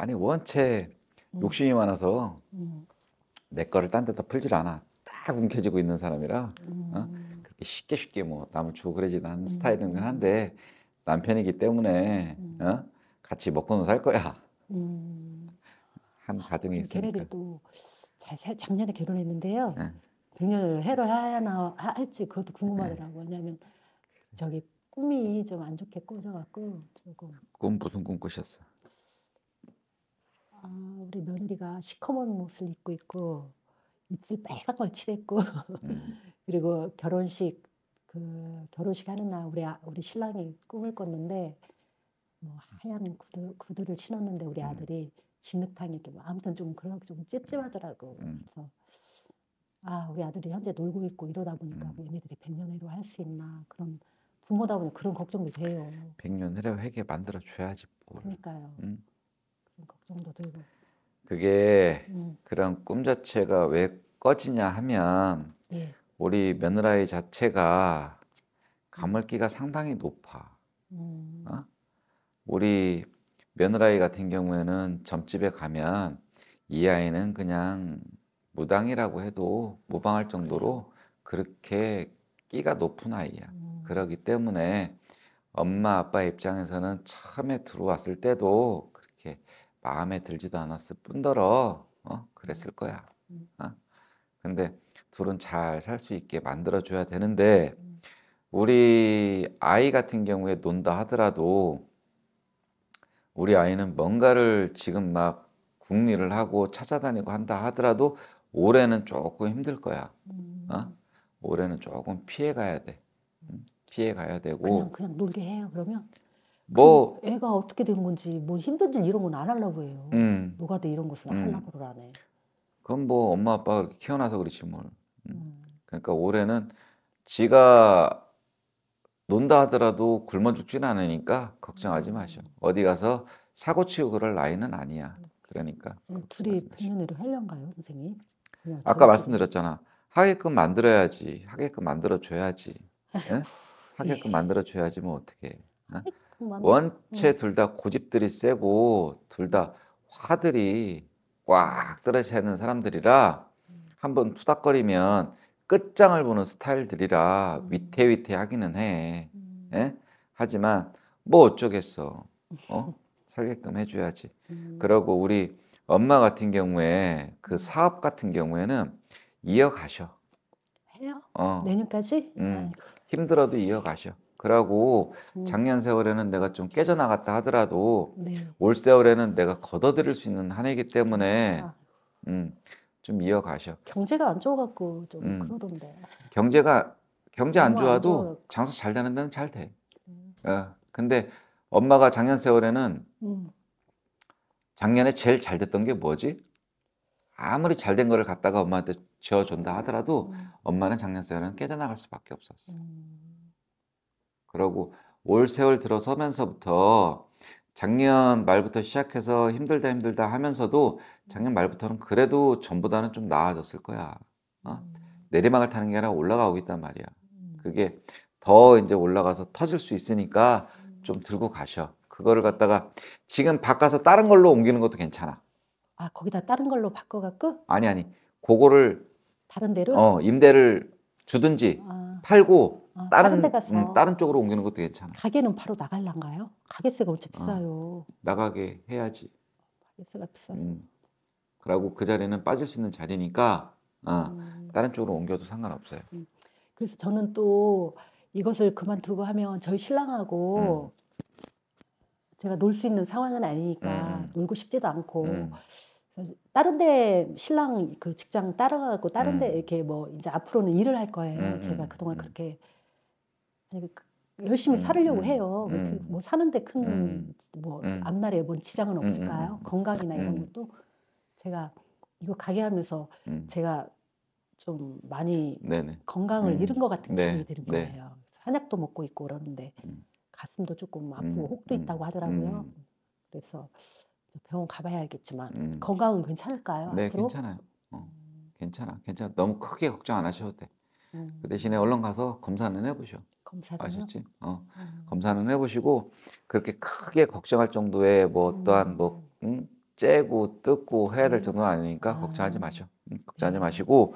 아니 원체 음. 욕심이 많아서 음. 내 거를 딴 데다 풀질 않아. 딱 움켜쥐고 있는 사람이라 어? 음. 그렇게 쉽게 쉽게 뭐 남을 주고 그러진 않은 스타일이긴 한데 남편이기 때문에 어? 같이 먹고는 살 거야. 한 아, 가정이 있으니까. 걔네들도 잘 살, 작년에 결혼했는데요. 네. 백년을 해로 하나 할지 그것도 궁금하더라고 네. 왜냐면 저기 꿈이 좀 안 좋게 꿔져갖고 조금 꿈 무슨 꿈 꾸셨어? 아, 우리 며느리가 시커먼 옷을 입고 있고 입술 빨간 걸 칠했고 그리고 결혼식 그 결혼식 하는 날 우리 아, 우리 신랑이 꿈을 꿨는데 뭐 하얀 구두 구두를 신었는데 우리 음. 아들이 진흙탕이 뭐 아무튼 좀 그런 좀 찝찝하더라고 음. 그래서 아 우리 아들이 현재 놀고 있고 이러다 보니까 음. 뭐 얘네들이 백년 해로 할 수 있나 그런 부모다 보니 그런 걱정도 돼요. 백년 해로 회계 만들어 줘야지. 그러니까요. 음. 걱정도 들고. 그게 음. 그런 꿈 자체가 왜 꺼지냐 하면 예. 우리 며느라의 자체가 가물기가 상당히 높아. 음. 어? 우리 며느라이 같은 경우에는 점집에 가면 이 아이는 그냥 무당이라고 해도 무방할 정도로 그렇게 끼가 높은 아이야. 음. 그러기 때문에 엄마 아빠 입장에서는 처음에 들어왔을 때도 마음에 들지도 않았을 뿐더러 어? 그랬을 거야. 어? 근데 둘은 잘 살 수 있게 만들어줘야 되는데 우리 아이 같은 경우에 논다 하더라도 우리 아이는 뭔가를 지금 막 궁리를 하고 찾아다니고 한다 하더라도 올해는 조금 힘들 거야. 어? 올해는 조금 피해 가야 돼. 음, 피해 가야 되고 그냥, 그냥 놀게 해요 그러면 뭐 그 애가 어떻게 된 건지 뭐 힘든 일 이런 건 안 하려고 해요. 음. 노가다 이런 것은 음. 하나보를 안 해. 그건 뭐 엄마 아빠가 그렇게 키워놔서 그렇지 뭘. 음. 음. 그러니까 올해는 지가 논다 하더라도 굶어 죽진 않으니까 걱정하지 마셔. 음. 어디 가서 사고 치고 그럴 나이는 아니야. 음. 그러니까. 둘이 평년으로 하려가요 선생님? 네, 아까 말씀드렸잖아. 하게끔 만들어야지. 하게끔 만들어줘야지. 응? 하게끔 만들어줘야지 뭐 어떻게. 응? 원체 음. 둘다 고집들이 세고 둘 다 화들이 꽉떨어지는 사람들이라 음. 한번 투닥거리면 끝장을 보는 스타일들이라 음. 위태위태하기는 해. 예? 하지만 뭐 어쩌겠어. 어? 살게끔 해줘야지. 그러고 우리 엄마 같은 경우에 그 사업 같은 경우에는 이어가셔. 해요? 어. 내년까지? 음. 힘들어도 이어가셔. 그러고 음. 작년 세월에는 내가 좀 깨져나갔다 하더라도 네. 올 세월에는 내가 걷어들일 수 있는 한 해이기 때문에 아. 음, 좀 이어가셔. 경제가 안 좋아갖고 좀 음. 그러던데. 경제가 경제 안 좋아도 안 장사 잘 되는 데는 잘 돼. 음. 어, 근데 엄마가 작년 세월에는 음. 작년에 제일 잘 됐던 게 뭐지? 아무리 잘된 거를 갖다가 엄마한테 지어준다 하더라도 음. 엄마는 작년 세월에는 깨져나갈 수밖에 없었어. 그러고 올 세월 들어서면서부터 작년 말부터 시작해서 힘들다 힘들다 하면서도 작년 말부터는 그래도 전보다는 좀 나아졌을 거야. 어? 음. 내리막을 타는 게 아니라 올라가고 있단 말이야. 음. 그게 더 이제 올라가서 터질 수 있으니까 좀 음. 들고 가셔. 그거를 갖다가 지금 바꿔서 다른 걸로 옮기는 것도 괜찮아. 아 거기다 다른 걸로 바꿔갖고? 아니 아니 그거를 다른 데로? 어 임대를 주든지 아. 팔고 아, 다른 다른, 음, 다른 쪽으로 옮기는 것도 괜찮아. 가게는 바로 나갈란가요? 가게세가 엄청 어, 비싸요. 나가게 해야지. 가게세가 비싸. 음. 그리고 그 자리는 빠질 수 있는 자리니까 어, 음. 다른 쪽으로 옮겨도 상관없어요. 음. 그래서 저는 또 이것을 그만두고 하면 저희 신랑하고 음. 제가 놀 수 있는 상황은 아니니까 음, 음. 놀고 싶지도 않고 다른 데 신랑 그 직장 따라가고 다른 데 음. 이렇게 뭐 이제 앞으로는 일을 할 거예요. 음, 음, 제가 그동안 그렇게 그, 그 열심히 살려고 해요. 그렇게 뭐 사는데 큰 뭐 앞날에 뭔 지장은 없을까요? 건강이나 이런 것도 제가 이거 가게 하면서 제가 좀 많이 네네. 건강을 음. 잃은 것 같은 네, 기분이 네. 드는 거예요. 네. 한약도 먹고 있고 그러는데 음. 가슴도 조금 아프고 혹도 있다고 하더라고요. 그래서 병원 가봐야 알겠지만 음. 건강은 괜찮을까요? 네, 앞으로? 괜찮아요. 어, 괜찮아, 괜찮아. 너무 크게 걱정 안 하셔도 돼. 음. 그 대신에 얼른 가서 검사는 해보셔. 검사는 아셨지? 어, 음. 검사는 해보시고 그렇게 크게 걱정할 정도의 뭐 어떠한 뭐 음, 음? 째고 뜯고 해야 될 음. 정도는 아니니까 아. 걱정하지 마셔. 음, 걱정하지 네. 마시고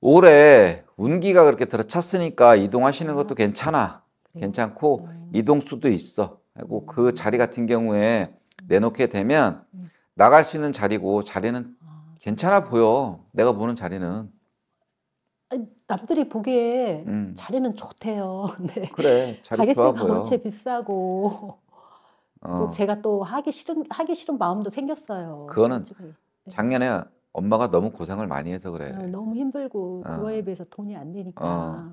올해 운기가 그렇게 들어찼으니까 이동하시는 것도 괜찮아. 괜찮고 이동수도 있어. 그리고 그 자리 같은 경우에 내놓게 되면 음. 나갈 수 있는 자리고 자리는 아. 괜찮아 보여. 내가 보는 자리는. 남들이 보기에 음. 자리는 좋대요. 네. 그래, 자리 좋아 보여. 원체 비싸고 어. 또 제가 또 하기 싫은 하기 싫은 마음도 생겼어요. 그거는 지 네. 작년에 엄마가 너무 고생을 많이 해서 그래. 어, 너무 힘들고 어. 그거에 비해서 돈이 안 되니까. 어.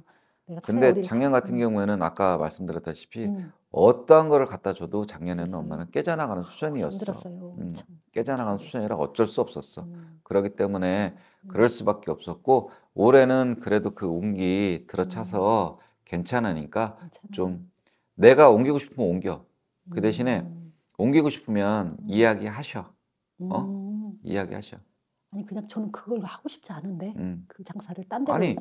근데 작년 같은 음. 경우에는 아까 말씀드렸다시피 음. 어떠한 거 갖다 줘도 작년에는 음. 엄마는 깨져나가는 아, 수준이었어. 요 음, 깨져나가는 수준이라 어쩔 수 없었어. 음. 그렇기 때문에 음. 그럴 수밖에 없었고 올해는 그래도 그 온기 들어차서 음. 괜찮으니까 괜찮아좀 내가 옮기고 싶으면 옮겨. 그 대신에 옮기고 싶으면 이야기하셔. 어? 이야기하셔. 아니 그냥 저는 그걸 하고 싶지 않은데 음. 그 장사를 딴 데로 아니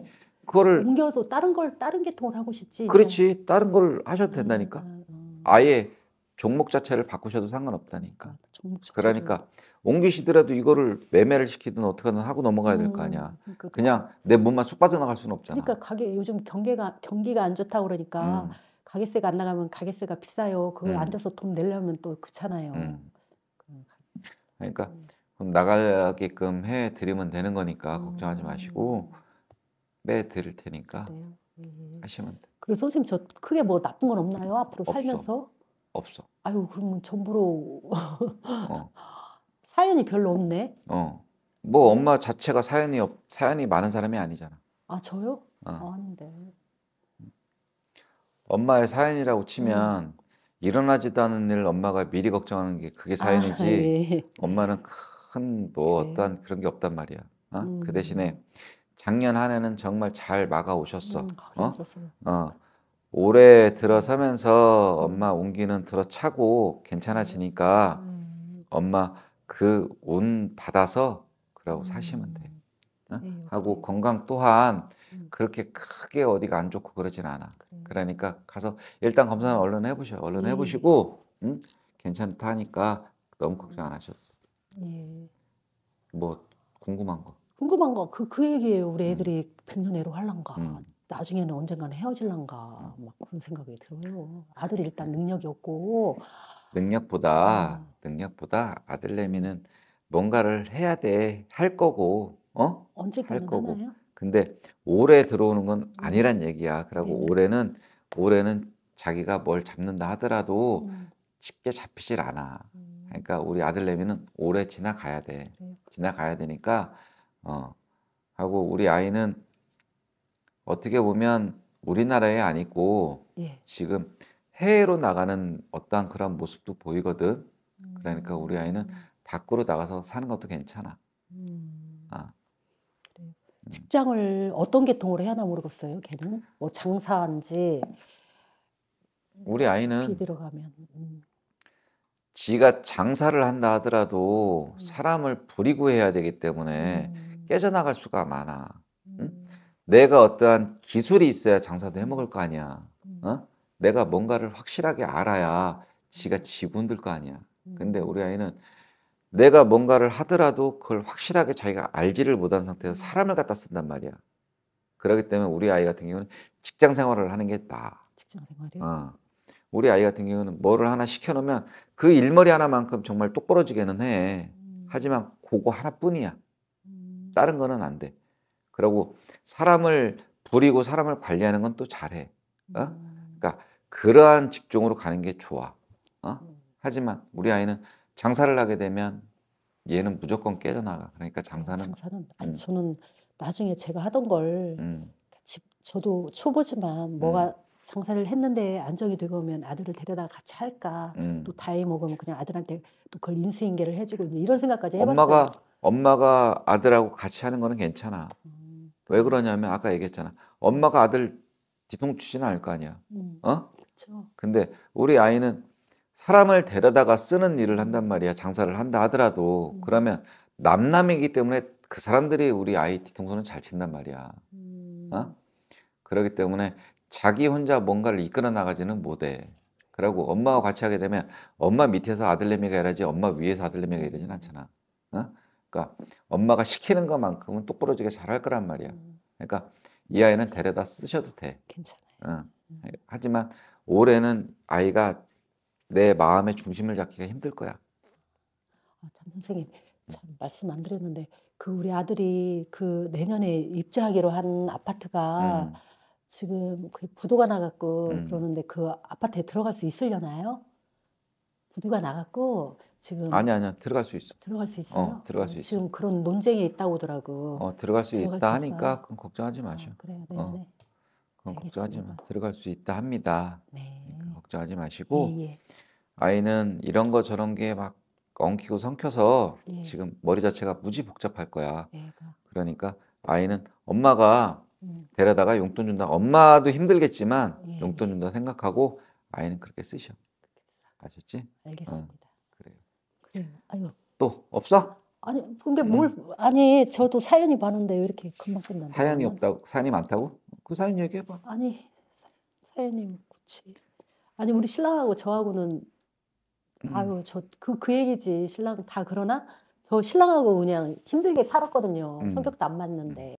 그거를 옮겨서 다른 걸 다른 계통을 하고 싶지. 그렇지. 이런. 다른 걸 하셔도 음, 된다니까. 음, 음. 아예 종목 자체를 바꾸셔도 상관없다니까. 자체를... 그러니까 옮기시더라도 이거를 매매를 시키든 어떻게든 하고 넘어가야 될거 음, 아니야. 음, 그 그러니까 그냥내 몸만 쑥 빠져나갈 수는 없잖아. 그러니까 가게 요즘 경계가 경기가 안 좋다 그러니까 음. 가게세가 안 나가면 가게세가 비싸요. 그걸 앉아서 돈 내려면 또 그렇잖아요. 그러니까 그럼 나가게끔 해 드리면 되는 거니까 걱정하지 마시고. 매 드릴 테니까 음. 하시면 돼. 그리고 선생님 저 크게 뭐 나쁜 건 없나요? 앞으로 없어. 살면서? 없어. 아유 그러면 전부로 어. 사연이 별로 없네. 어. 뭐 엄마 자체가 사연이 없 사연이 많은 사람이 아니잖아. 아 저요? 어. 아, 아닌데. 엄마의 사연이라고 치면 음. 일어나지도 않은 일 엄마가 미리 걱정하는 게 그게 아, 사연이지. 아, 예. 엄마는 큰 뭐어떠 네. 그런 게 없단 말이야. 어? 그 음. 그 대신에 작년 한 해는 정말 잘 막아오셨어. 음, 어? 아, 예, 어. 올해 들어서면서 엄마 온기는 들어차고 괜찮아지니까 음. 엄마 그온 받아서 그러고 음. 사시면 돼. 어? 예, 예, 하고 건강 또한 음. 그렇게 크게 어디가 안 좋고 그러진 않아. 그러니까 가서 일단 검사는 얼른 해보셔. 얼른 해보시고 응? 음? 괜찮다니까 너무 걱정 안 하셔도 뭐 궁금한 거. 궁금한 거, 그, 그 얘기예요. 우리 음. 애들이 백년해로 할란가. 음. 나중에는 언젠가는 헤어질란가. 음. 막 그런 생각이 들어요. 아들이 일단 능력이 없고. 능력보다, 음. 능력보다 아들내미는 뭔가를 해야 돼. 할 거고, 어? 언제할 거고. 하나요? 근데 올해 들어오는 건 아니란 얘기야. 그리고 네. 올해는, 올해는 자기가 뭘 잡는다 하더라도 음. 쉽게 잡히질 않아. 그러니까 우리 아들내미는 올해 지나가야 돼. 지나가야 되니까 어, 하고 우리 아이는 어떻게 보면 우리나라에 안 있고 예. 지금 해외로 나가는 어떠한 그런 모습도 보이거든. 음. 그러니까 우리 아이는 밖으로 나가서 사는 것도 괜찮아. 음. 아. 그래 음. 직장을 어떤 계통으로 해야 하나 모르겠어요. 걔는 뭐 장사한지 우리 아이는 들어가면 음. 지가 장사를 한다 하더라도 음. 사람을 부리고 해야 되기 때문에 깨져나갈 수가 많아. 응? 음. 내가 어떠한 기술이 있어야 장사도 해먹을 거 아니야. 음. 어? 내가 뭔가를 확실하게 알아야 지가 음. 지분 들 거 아니야. 근데 우리 아이는 내가 뭔가를 하더라도 그걸 확실하게 자기가 알지를 못한 상태에서 사람을 갖다 쓴단 말이야. 그렇기 때문에 우리 아이 같은 경우는 직장 생활을 하는 게 나아. 직장 생활이요? 어. 우리 아이 같은 경우는 뭐를 하나 시켜놓으면 그 일머리 하나만큼 정말 똑부러지게는 해. 하지만 그거 하나뿐이야. 다른 거는 안 돼. 그러고 사람을 부리고 사람을 관리하는 건 또 잘해. 어? 음. 그러니까 그러한 직종으로 가는 게 좋아. 어? 하지만 우리 아이는 장사를 하게 되면 얘는 무조건 깨져나가. 그러니까 장사는 장사는 아니 음. 저는 나중에 제가 하던 걸 음. 집, 저도 초보지만 뭐가 음. 장사를 했는데 안정이 되고 오면 아들을 데려다가 같이 할까 음. 또 다이 먹으면 그냥 아들한테 또 그걸 인수인계를 해주고 이런 생각까지 해봤어요. 엄마가 엄마가 아들하고 같이 하는 거는 괜찮아. 음. 왜 그러냐면 아까 얘기했잖아. 엄마가 아들 뒤통치지는 않을 거 아니야. 음. 어? 그렇죠. 근데 우리 아이는 사람을 데려다가 쓰는 일을 한단 말이야. 장사를 한다 하더라도 음. 그러면 남남이기 때문에 그 사람들이 우리 아이 뒤통수는 잘 친단 말이야. 음. 어? 그러기 때문에 자기 혼자 뭔가를 이끌어 나가지는 못해. 그러고 엄마와 같이 하게 되면 엄마 밑에서 아들내미가 이하지 엄마 위에서 아들내미가 이러진 않잖아. 어? 그러니까 엄마가 시키는 것만큼은 똑부러지게 잘할 거란 말이야. 음. 그러니까 이 아이는 데려다 쓰셔도 돼. 괜찮아요. 응. 음. 하지만 올해는 아이가 내 마음의 중심을 잡기가 힘들 거야. 아, 참 선생님 참 말씀 안 드렸는데 그 우리 아들이 그 내년에 입주하기로 한 아파트가 음. 지금 그 부도가 나갖고 음. 그러는데 그 아파트에 들어갈 수 있으려나요? 누가 나갔고 지금 아니 아니야 들어갈 수 있어. 들어갈 수 어, 있어요. 어, 들어갈 수 있어. 지금 그런 논쟁이 있다고 하더라고. 어 들어갈 수 들어갈 있다 수 하니까 그건 걱정하지 아, 마셔. 어, 그래요. 네, 네, 네. 그건 알겠습니다. 걱정하지 마. 들어갈 수 있다 합니다. 네. 그러니까 걱정하지 마시고 예, 예. 아이는 이런 거 저런 게 막 엉키고 성켜서 예. 지금 머리 자체가 무지 복잡할 거야. 예. 그러니까 아이는 엄마가 음. 데려다가 용돈 준다. 엄마도 힘들겠지만 예, 예. 용돈 준다 생각하고 아이는 그렇게 쓰셔. 아셨지? 알겠습니다. 어, 그래요. 그래 아유. 또 없어? 아니 근데 뭘 음. 아니 저도 사연이 많은데 왜 이렇게 금방 끝나? 사연이 없다고 사연이 많다고? 그 사연 얘기해봐. 아니 사, 연이 그치. 아니 우리 신랑하고 저하고는 음. 아유 저그그 그 얘기지 신랑 다 그러나 저 신랑하고 그냥 힘들게 살았거든요. 음. 성격도 안 맞는데